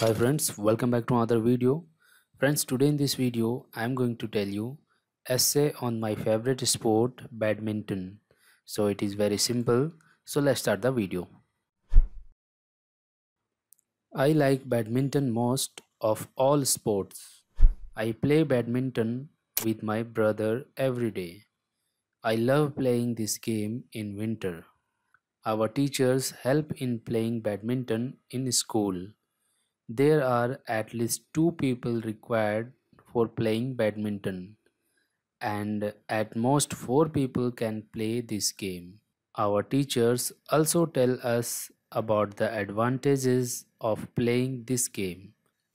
hi friends welcome back to another video friends today in this video i am going to tell you essay on my favorite sport badminton so it is very simple so let's start the video i like badminton most of all sports i play badminton with my brother every day i love playing this game in winter our teachers help in playing badminton in school there are at least two people required for playing badminton and at most four people can play this game. Our teachers also tell us about the advantages of playing this game.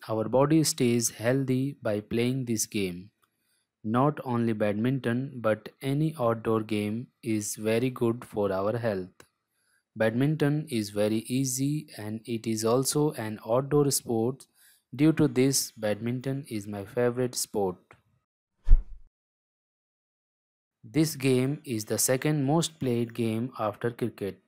Our body stays healthy by playing this game. Not only badminton but any outdoor game is very good for our health. Badminton is very easy and it is also an outdoor sport. Due to this, badminton is my favorite sport. This game is the second most played game after cricket.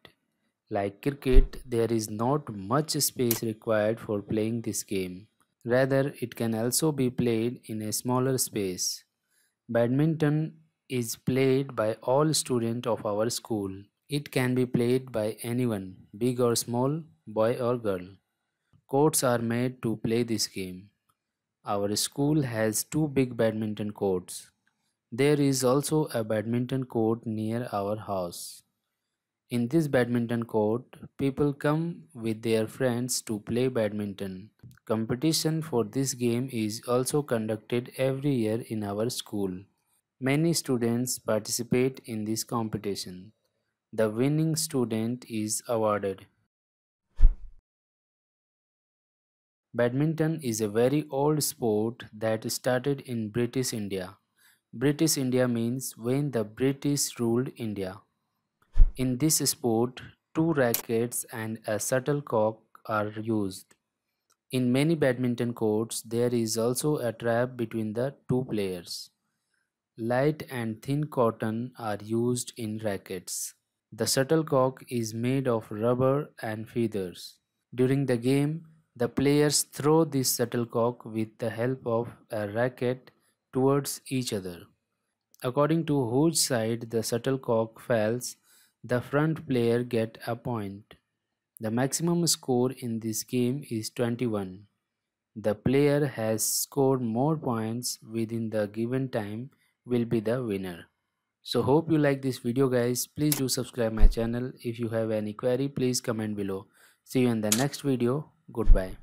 Like cricket, there is not much space required for playing this game. Rather, it can also be played in a smaller space. Badminton is played by all students of our school. It can be played by anyone, big or small, boy or girl. Courts are made to play this game. Our school has two big badminton courts. There is also a badminton court near our house. In this badminton court, people come with their friends to play badminton. Competition for this game is also conducted every year in our school. Many students participate in this competition. The winning student is awarded. Badminton is a very old sport that started in British India. British India means when the British ruled India. In this sport, two rackets and a shuttlecock are used. In many badminton courts, there is also a trap between the two players. Light and thin cotton are used in rackets. The shuttlecock is made of rubber and feathers. During the game, the players throw this shuttlecock with the help of a racket towards each other. According to whose side the shuttlecock falls, the front player get a point. The maximum score in this game is 21. The player has scored more points within the given time will be the winner so hope you like this video guys please do subscribe my channel if you have any query please comment below see you in the next video goodbye